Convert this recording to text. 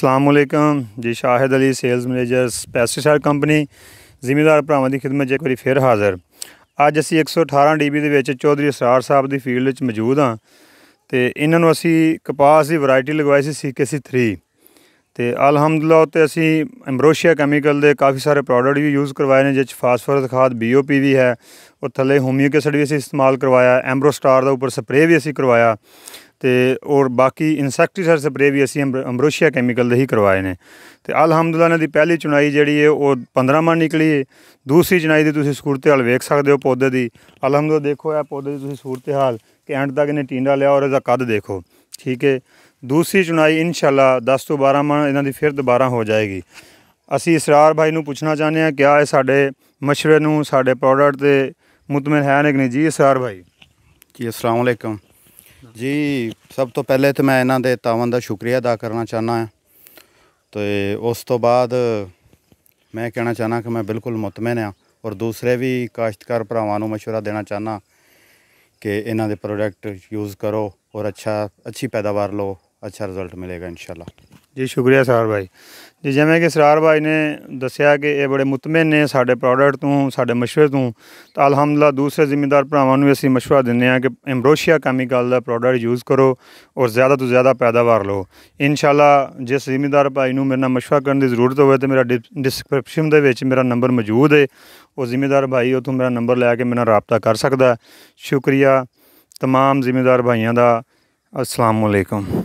ਅਸਲਾਮੁਅਲੈਕਮ ਜੀ Shahid Ali sales manager pesticide company ਜ਼ਿੰਮੇਦਾਰ ਭਰਾਵਾਂ ਦੀ ਖਿਦਮਤ ਜੇ ਇੱਕ ਵਾਰੀ ਫੇਰ ਹਾਜ਼ਰ ਅੱਜ ਅਸੀਂ 118 ਡੀਬੀ ਦੇ ਵਿੱਚ ਚੌਧਰੀ ਅਸਰਾਰ ਸਾਹਿਬ ਦੀ ਫੀਲਡ ਵਿੱਚ ਮੌਜੂਦ ਹਾਂ ਤੇ ਇਹਨਾਂ ਨੂੰ ਅਸੀਂ ਕਪਾਸ ਦੀ ਵੈਰਾਈਟੀ ਲਗਵਾਈ ਸੀ ਸੀਕੇਸੀ 3 ਤੇ ਅਲਹਮਦੁਲਿਲਾ ਉੱਤੇ ਅਸੀਂ ਐਮਬਰੋਸ਼ੀਆ ਕੈਮੀਕਲ ਦੇ ਕਾਫੀ ਸਾਰੇ ਪ੍ਰੋਡਕਟ ਵੀ ਯੂਜ਼ ਕਰਵਾਏ ਨੇ ਜਿਵੇਂ ਫਾਸਫੋਰਸ ਖਾਦ ਬੀਓਪੀ ਵੀ ਹੈ ਉਹ ਥੱਲੇ ਹੋਮਿਓਕੈਸਡ ਵੀ ਅਸੀਂ ਇਸਤੇਮਾਲ ਕਰਵਾਇਆ ਐਮਬਰੋਸਟਾਰ ਦਾ ਉੱਪਰ ਸਪਰੇਅ ਵੀ ਅਸੀਂ ਕਰਵਾਇਆ ਤੇ ਔਰ ਬਾਕੀ ਇਨਸੈਕਟੀਸਾਈਡ ਸਪਰੇ ਵੀ ਅਸੀਂ ਅੰਬਰੋਸ਼ੀਆ ਕੈਮੀਕਲ ਦੇ ਹੀ ਕਰਵਾਏ ਨੇ ਤੇ ਅਲਹਮਦੁਲਿਲਾ ਇਹਨਾਂ ਦੀ ਪਹਿਲੀ ਚੁਣਾਈ ਜਿਹੜੀ ਹੈ ਉਹ 15 ਮਣ ਨਿਕਲੀ ਹੈ ਦੂਸਰੀ ਚੁਣਾਈ ਦੀ ਤੁਸੀਂ ਸੂਰਤ ਹਾਲ ਵੇਖ ਸਕਦੇ ਹੋ ਪੌਦੇ ਦੀ ਅਲਹਮਦੁਲਿਲਾ ਦੇਖੋ ਇਹ ਪੌਦੇ ਦੀ ਤੁਸੀਂ ਸੂਰਤ ਹਾਲ ਕਿ ਐਂਡ ਤੱਕ ਇਹਨੇ ਟੀਂਡਾ ਲਿਆ ਔਰ ਇਹਦਾ ਕੱਦ ਦੇਖੋ ਠੀਕ ਹੈ ਦੂਸਰੀ ਚੁਣਾਈ ਇਨਸ਼ਾਅੱਲਾ 10 ਤੋਂ 12 ਮਣ ਇਹਨਾਂ ਦੀ ਫਿਰ ਦੁਬਾਰਾ ਹੋ ਜਾਏਗੀ ਅਸੀਂ ਇਸਰਾਰ ਭਾਈ ਨੂੰ ਪੁੱਛਣਾ ਚਾਹੁੰਦੇ ਹਾਂ ਕਿ ਆ ਇਹ ਸਾਡੇ ਮਸ਼ਰੇ ਨੂੰ ਸਾਡੇ ਪ੍ਰੋਡਕਟ ਤੇ ਮੁਤਮਨ ਹੈ ਕਿ ਨਹੀਂ ਜੀ ਇਸਰਾਰ ਭਾਈ ਜੀ ਅਸਲਾਮ ਅਲੈਕਮ ਜੀ ਸਭ ਤੋਂ ਪਹਿਲੇ ਤੇ ਮੈਂ ਇਹਨਾਂ ਦੇ ਤਾਵਨ ਦਾ ਸ਼ੁਕਰੀਆ ਅਦਾ ਕਰਨਾ ਚਾਹਨਾ ਹਾਂ ਤੇ ਉਸ ਤੋਂ ਬਾਅਦ ਮੈਂ ਕਹਿਣਾ ਚਾਹਨਾ ਕਿ ਮੈਂ ਬਿਲਕੁਲ ਮਤਮਨ ਹਾਂ ਔਰ ਦੂਸਰੇ ਵੀ ਕਾਸ਼ਤਕਾਰ ਭਰਾਵਾਂ ਨੂੰ مشورہ ਦੇਣਾ ਚਾਹਨਾ ਕਿ ਇਹਨਾਂ ਦੇ ਪ੍ਰੋਡਕਟ ਯੂਜ਼ ਕਰੋ ਔਰ ਅੱਛਾ ਅੱਛੀ ਪੈਦਾਵਾਰ ਲਓ ਅੱਛਾ ਰਿਜ਼ਲਟ ਮਿਲੇਗਾ ਇਨਸ਼ਾਅੱਲਾ ਜੀ ਸ਼ੁਕਰੀਆ ਸਰਾਰ ਭਾਈ ਜੀ ਜਿਵੇਂ ਕਿ ਸਰਾਰ ਭਾਈ ਨੇ ਦੱਸਿਆ ਕਿ ਇਹ ਬੜੇ ਮਤਮਨ ਨੇ ਸਾਡੇ ਪ੍ਰੋਡਕਟ ਤੋਂ ਸਾਡੇ ਮਸ਼ਵਰੇ ਤੋਂ ਤਾਂ ਅਲਹਮਦੁਲਿਲਾ ਦੂਸਰੇ ਜ਼ਿੰਮੇਦਾਰ ਭਰਾਵਾਂ ਨੂੰ ਅਸੀਂ ਮਸ਼ਵਰਾ ਦਿੰਦੇ ਆ ਕਿ ਐਮਬਰੋਸ਼ੀਆ ਕੈਮੀਕਲ ਦਾ ਪ੍ਰੋਡਕਟ ਯੂਜ਼ ਕਰੋ ਔਰ ਜ਼ਿਆਦਾ ਤੋਂ ਜ਼ਿਆਦਾ ਪੈਦਾਵਾਰ ਲਓ ਇਨਸ਼ਾਅੱਲਾ ਜਿਸ ਜ਼ਿੰਮੇਦਾਰ ਭਾਈ ਨੂੰ ਮੇਰੇ ਨਾਲ ਮਸ਼ਵਰਾ ਕਰਨ ਦੀ ਜ਼ਰੂਰਤ ਹੋਵੇ ਤੇ ਮੇਰਾ ਡਿਸਕ੍ਰਿਪਸ਼ਨ ਦੇ ਵਿੱਚ ਮੇਰਾ ਨੰਬਰ ਮੌਜੂਦ ਹੈ ਉਹ ਜ਼ਿੰਮੇਦਾਰ ਭਾਈ ਉਹ ਤੋਂ ਮੇਰਾ ਨੰਬਰ ਲੈ ਕੇ ਮੇਰਾ ਰਾਬਤਾ ਕਰ ਸਕਦਾ ਸ਼ੁਕਰੀਆ तमाम ਜ਼ਿੰਮੇਦਾਰ ਭਾਈਆਂ ਦਾ ਅਸਲਾਮੁਅਲੈਕਮ